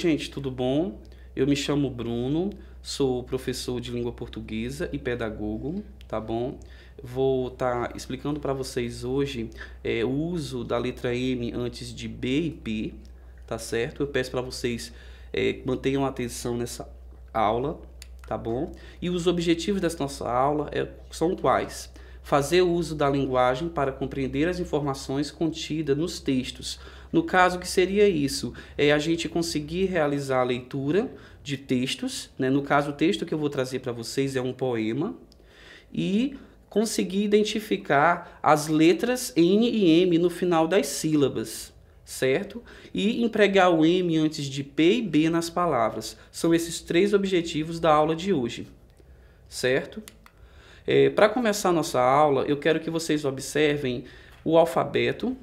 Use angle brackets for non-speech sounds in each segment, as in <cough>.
gente, tudo bom? Eu me chamo Bruno, sou professor de língua portuguesa e pedagogo, tá bom? Vou estar tá explicando para vocês hoje é, o uso da letra M antes de B e P, tá certo? Eu peço para vocês é, mantenham atenção nessa aula, tá bom? E os objetivos dessa nossa aula é, são quais? Fazer uso da linguagem para compreender as informações contidas nos textos no caso, que seria isso? É a gente conseguir realizar a leitura de textos, né? no caso, o texto que eu vou trazer para vocês é um poema, e conseguir identificar as letras N e M no final das sílabas, certo? E empregar o M antes de P e B nas palavras. São esses três objetivos da aula de hoje, certo? É, Para começar nossa aula, eu quero que vocês observem o alfabeto,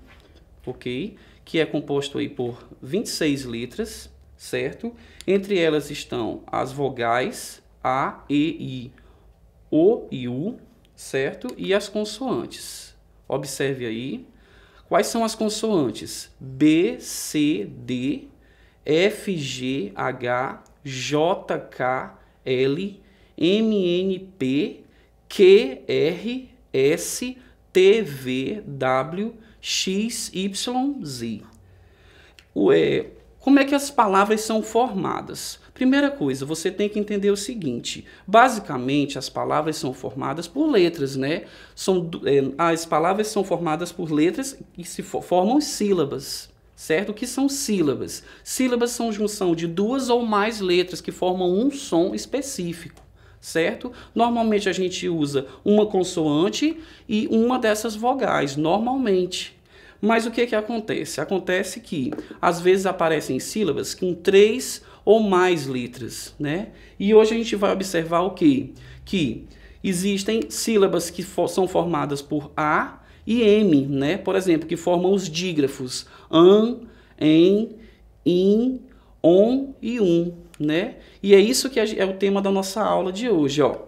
ok? que é composto aí por 26 letras, certo? Entre elas estão as vogais A, E, I, O e U, certo? E as consoantes. Observe aí. Quais são as consoantes? B, C, D, F, G, H, J, K, L, M, N, P, Q, R, S, T, V, W, X, Y, Z. O, é, como é que as palavras são formadas? Primeira coisa, você tem que entender o seguinte: basicamente, as palavras são formadas por letras, né? São, é, as palavras são formadas por letras e se for, formam sílabas, certo? O que são sílabas? Sílabas são junção de duas ou mais letras que formam um som específico, certo? Normalmente a gente usa uma consoante e uma dessas vogais, normalmente mas o que que acontece? Acontece que às vezes aparecem sílabas com três ou mais letras, né? E hoje a gente vai observar o quê? Que existem sílabas que for, são formadas por A e M, né? Por exemplo, que formam os dígrafos an, em, in, on e um, né? E é isso que é o tema da nossa aula de hoje, ó.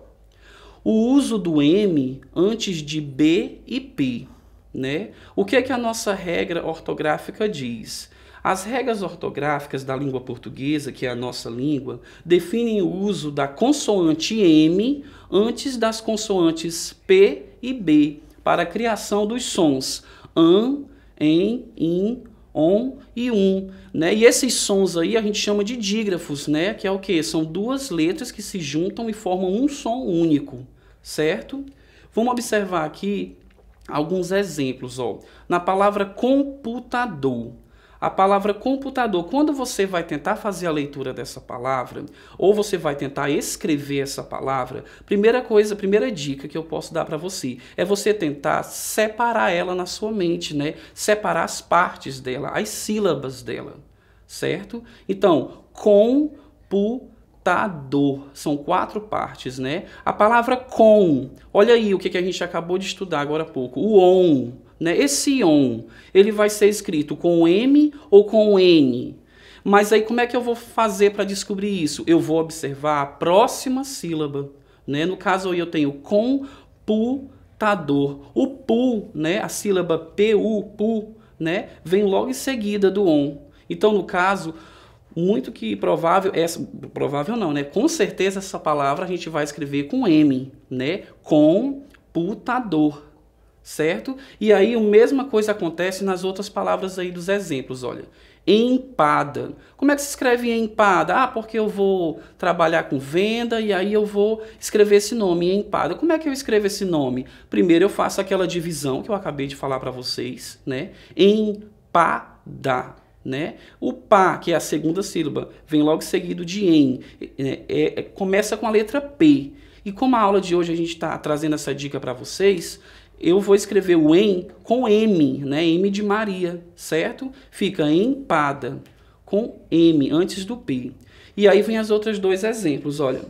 O uso do M antes de B e P né? O que é que a nossa regra ortográfica diz? As regras ortográficas da língua portuguesa, que é a nossa língua, definem o uso da consoante M antes das consoantes P e B para a criação dos sons an, em, in, on e um, né? E esses sons aí a gente chama de dígrafos, né? Que é o que? São duas letras que se juntam e formam um som único, certo? Vamos observar aqui alguns exemplos. Ó. Na palavra computador. A palavra computador, quando você vai tentar fazer a leitura dessa palavra, ou você vai tentar escrever essa palavra, primeira coisa, primeira dica que eu posso dar para você é você tentar separar ela na sua mente, né? Separar as partes dela, as sílabas dela, certo? Então, computador computador. São quatro partes, né? A palavra com, olha aí o que, a gente acabou de estudar agora há pouco. O on, né? Esse on, ele vai ser escrito com M ou com N? Mas aí como é que eu vou fazer para descobrir isso? Eu vou observar a próxima sílaba, né? No caso aí eu tenho computador. O pu, né? A sílaba pu, pu, né? Vem logo em seguida do on. Então no caso muito que provável, essa, provável não, né? Com certeza essa palavra a gente vai escrever com M, né? Computador, certo? E aí a mesma coisa acontece nas outras palavras aí dos exemplos, olha. Empada. Como é que se escreve empada? Ah, porque eu vou trabalhar com venda e aí eu vou escrever esse nome, empada. Como é que eu escrevo esse nome? Primeiro eu faço aquela divisão que eu acabei de falar para vocês, né? Empada. Né? O pá, que é a segunda sílaba, vem logo seguido de em. Né? É, é, começa com a letra P. E como a aula de hoje a gente está trazendo essa dica para vocês, eu vou escrever o em com M, né? M de Maria, certo? Fica empada com M antes do P. E aí vem as outras dois exemplos, olha.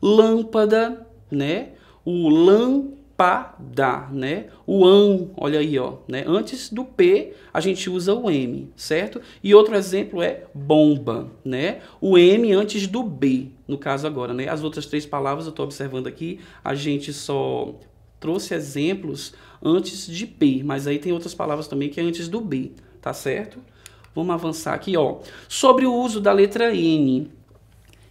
Lâmpada, né? O lam pada, né? O an, olha aí, ó, né? Antes do P, a gente usa o M, certo? E outro exemplo é bomba, né? O M antes do B, no caso agora, né? As outras três palavras eu estou observando aqui, a gente só trouxe exemplos antes de P, mas aí tem outras palavras também que é antes do B, tá certo? Vamos avançar aqui, ó. Sobre o uso da letra N.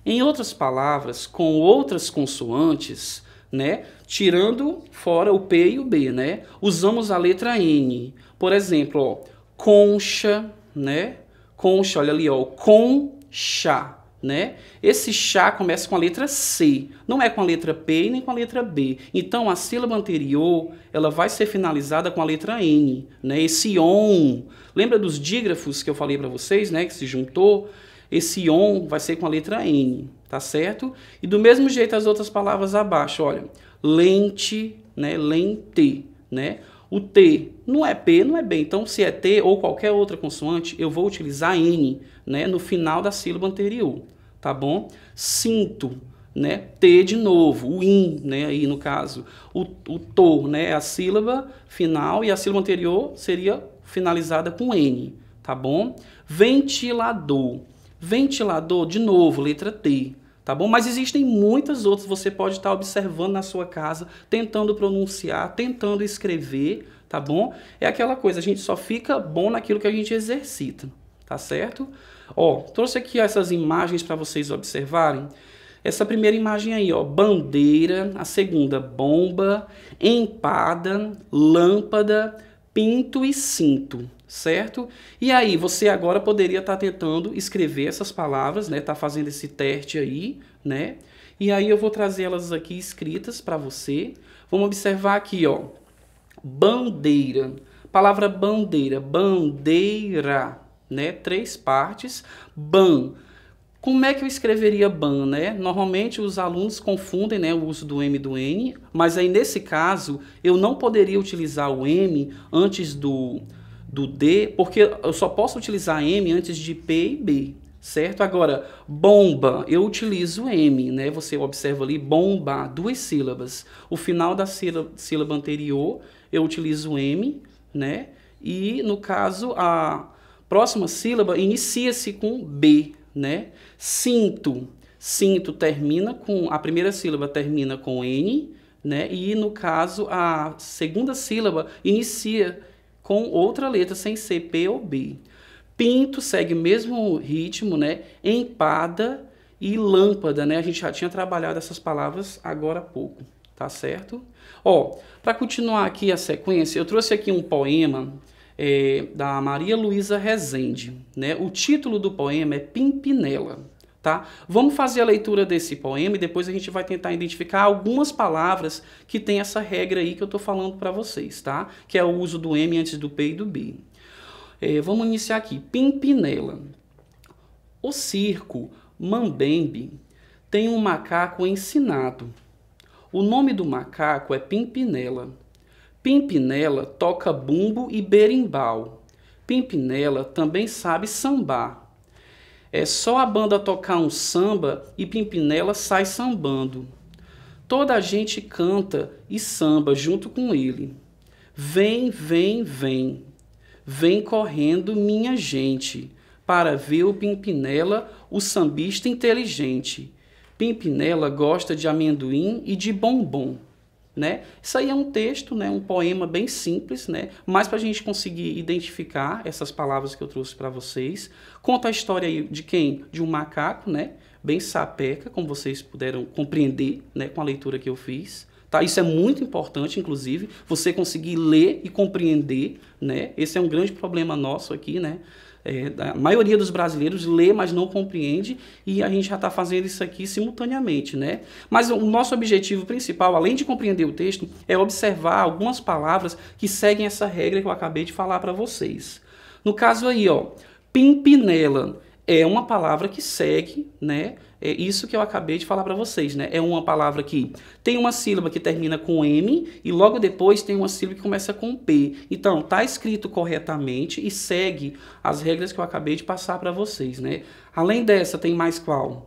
Em outras palavras, com outras consoantes, né? Tirando fora o P e o B, né? Usamos a letra N. Por exemplo, ó, concha, né? Concha, olha ali, ó, concha, né? Esse chá começa com a letra C, não é com a letra P nem com a letra B. Então a sílaba anterior, ela vai ser finalizada com a letra N, né? Esse on. Lembra dos dígrafos que eu falei para vocês, né, que se juntou? Esse on vai ser com a letra N tá certo? E do mesmo jeito as outras palavras abaixo, olha, lente, né, lente, né? O T não é P, não é B. Então, se é T ou qualquer outra consoante, eu vou utilizar N, né, no final da sílaba anterior, tá bom? Cinto, né? T de novo, o in, né? Aí no caso, o, o to, né? É a sílaba final e a sílaba anterior seria finalizada com N, tá bom? Ventilador. Ventilador, de novo, letra T, tá bom? Mas existem muitas outras, você pode estar observando na sua casa, tentando pronunciar, tentando escrever, tá bom? É aquela coisa, a gente só fica bom naquilo que a gente exercita, tá certo? Ó, trouxe aqui essas imagens para vocês observarem. Essa primeira imagem aí, ó, bandeira, a segunda, bomba, empada, lâmpada, pinto e cinto, certo? E aí, você agora poderia estar tá tentando escrever essas palavras, né? Tá fazendo esse teste aí, né? E aí eu vou trazer elas aqui escritas para você. Vamos observar aqui, ó. Bandeira. Palavra bandeira, bandeira, né? Três partes. Ban como é que eu escreveria BAN, né? Normalmente os alunos confundem né, o uso do M e do N, mas aí nesse caso eu não poderia utilizar o M antes do, do D, porque eu só posso utilizar M antes de P e B, certo? Agora, bomba, eu utilizo M, né? Você observa ali, bomba, duas sílabas. O final da sílaba anterior eu utilizo M, né? E no caso, a próxima sílaba inicia-se com B, né? Sinto, sinto termina com a primeira sílaba termina com n, né? E no caso a segunda sílaba inicia com outra letra sem c, P ou B. Pinto segue o mesmo ritmo, né? Empada e lâmpada, né? A gente já tinha trabalhado essas palavras agora há pouco, tá certo? Ó, para continuar aqui a sequência, eu trouxe aqui um poema é, da Maria Luísa Rezende. Né? O título do poema é Pimpinela. Tá? Vamos fazer a leitura desse poema e depois a gente vai tentar identificar algumas palavras que tem essa regra aí que eu estou falando para vocês, tá? Que é o uso do M antes do P e do B. É, vamos iniciar aqui. Pimpinela. O circo Mambembe tem um macaco ensinado. O nome do macaco é Pimpinela. Pimpinela toca bumbo e berimbau. Pimpinela também sabe sambar. É só a banda tocar um samba e Pimpinela sai sambando. Toda a gente canta e samba junto com ele. Vem, vem, vem. Vem correndo minha gente para ver o Pimpinela, o sambista inteligente. Pimpinela gosta de amendoim e de bombom. Né? Isso aí é um texto, né? um poema bem simples, né? mas para a gente conseguir identificar essas palavras que eu trouxe para vocês. Conta a história de quem? De um macaco, né? bem sapeca, como vocês puderam compreender né? com a leitura que eu fiz. Tá? Isso é muito importante, inclusive, você conseguir ler e compreender. Né? Esse é um grande problema nosso aqui, né? é, a maioria dos brasileiros lê, mas não compreende, e a gente já está fazendo isso aqui simultaneamente, né? Mas o nosso objetivo principal, além de compreender o texto, é observar algumas palavras que seguem essa regra que eu acabei de falar para vocês. No caso aí, ó, pimpinela é uma palavra que segue, né? É isso que eu acabei de falar para vocês, né? É uma palavra que tem uma sílaba que termina com M e logo depois tem uma sílaba que começa com P. Então, tá escrito corretamente e segue as regras que eu acabei de passar para vocês, né? Além dessa, tem mais qual?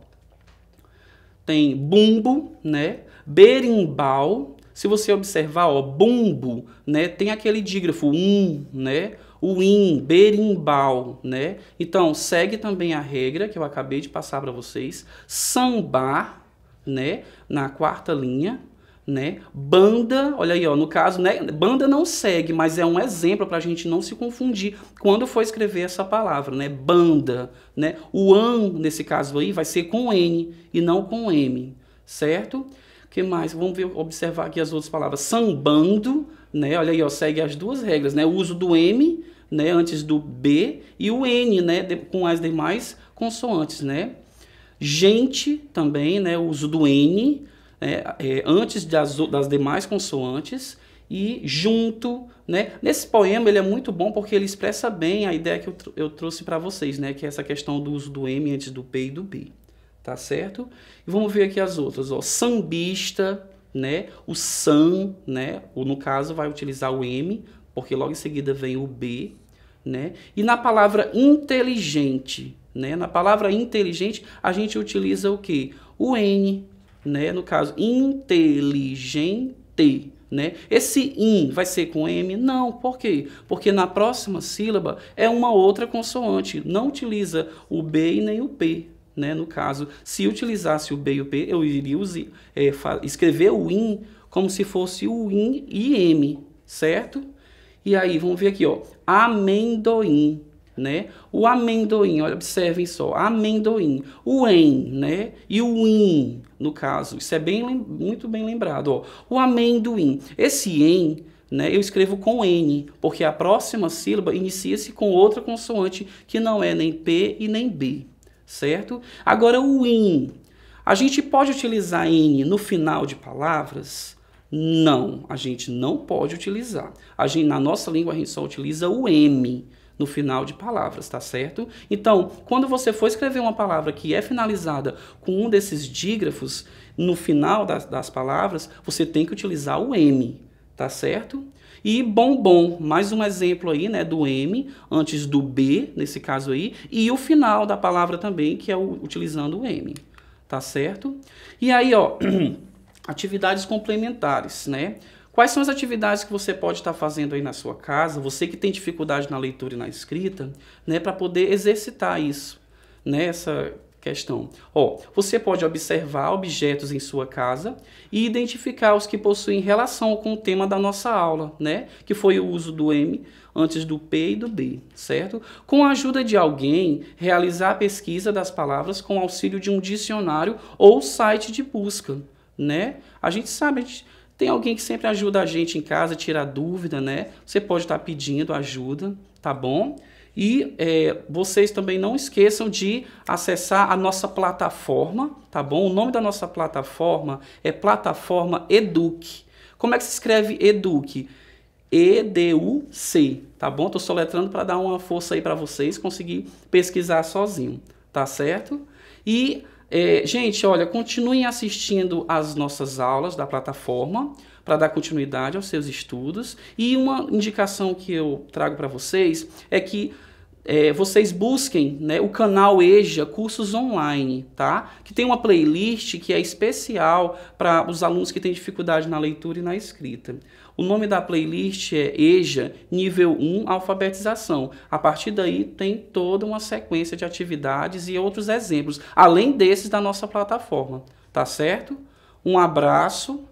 Tem bumbo, né? Berimbau. Se você observar, ó, bumbo, né? Tem aquele dígrafo um, né? win, berimbau, né? Então, segue também a regra que eu acabei de passar para vocês, sambar, né, na quarta linha, né? Banda, olha aí, ó, no caso, né, banda não segue, mas é um exemplo para a gente não se confundir quando for escrever essa palavra, né? Banda, né? O an nesse caso aí vai ser com n e não com m, certo? Que mais? Vamos ver, observar aqui as outras palavras. Sambando, né? Olha aí, ó, segue as duas regras, né? O uso do m né, antes do B e o N, né, de, com as demais consoantes, né? Gente também, né, o uso do N é, é, antes das, das demais consoantes e junto, né? Nesse poema ele é muito bom porque ele expressa bem a ideia que eu, tr eu trouxe para vocês, né? Que é essa questão do uso do M antes do P e do B, tá certo? E vamos ver aqui as outras, ó, sambista, né? O san, né? O no caso vai utilizar o M, porque logo em seguida vem o B, né? E na palavra inteligente, né? na palavra inteligente, a gente utiliza o que? O N, né? no caso, inteligente. Né? Esse in vai ser com M? Não, por quê? Porque na próxima sílaba é uma outra consoante, não utiliza o B e nem o P. Né? No caso, se utilizasse o B e o P, eu iria é, escrever o in como se fosse o in e M, certo? E aí, vamos ver aqui, ó, amendoim, né? O amendoim, olha, observem só, amendoim, o em, né? E o in, no caso, isso é bem, muito bem lembrado, ó. O amendoim, esse em, né? Eu escrevo com N, porque a próxima sílaba inicia-se com outra consoante que não é nem P e nem B, certo? Agora, o in, a gente pode utilizar N no final de palavras não, a gente não pode utilizar. A gente, na nossa língua, a gente só utiliza o M no final de palavras, tá certo? Então, quando você for escrever uma palavra que é finalizada com um desses dígrafos, no final das, das palavras, você tem que utilizar o M, tá certo? E bombom, mais um exemplo aí, né, do M antes do B, nesse caso aí, e o final da palavra também, que é o, utilizando o M, tá certo? E aí, ó, <clears throat> atividades complementares, né? Quais são as atividades que você pode estar fazendo aí na sua casa, você que tem dificuldade na leitura e na escrita, né, para poder exercitar isso, né, questão. Ó, você pode observar objetos em sua casa e identificar os que possuem relação com o tema da nossa aula, né, que foi o uso do M antes do P e do b, certo? Com a ajuda de alguém, realizar a pesquisa das palavras com auxílio de um dicionário ou site de busca né? A gente sabe, a gente tem alguém que sempre ajuda a gente em casa, tira dúvida, né? Você pode estar tá pedindo ajuda, tá bom? E é, vocês também não esqueçam de acessar a nossa plataforma, tá bom? O nome da nossa plataforma é Plataforma Eduque. Como é que se escreve Eduque? E-D-U-C, tá bom? Tô soletrando para dar uma força aí para vocês conseguir pesquisar sozinho, tá certo? E é, gente, olha, continuem assistindo às nossas aulas da plataforma para dar continuidade aos seus estudos. E uma indicação que eu trago para vocês é que é, vocês busquem né, o canal EJA Cursos Online, tá? Que tem uma playlist que é especial para os alunos que têm dificuldade na leitura e na escrita. O nome da playlist é EJA nível 1 alfabetização. A partir daí tem toda uma sequência de atividades e outros exemplos, além desses da nossa plataforma, tá certo? Um abraço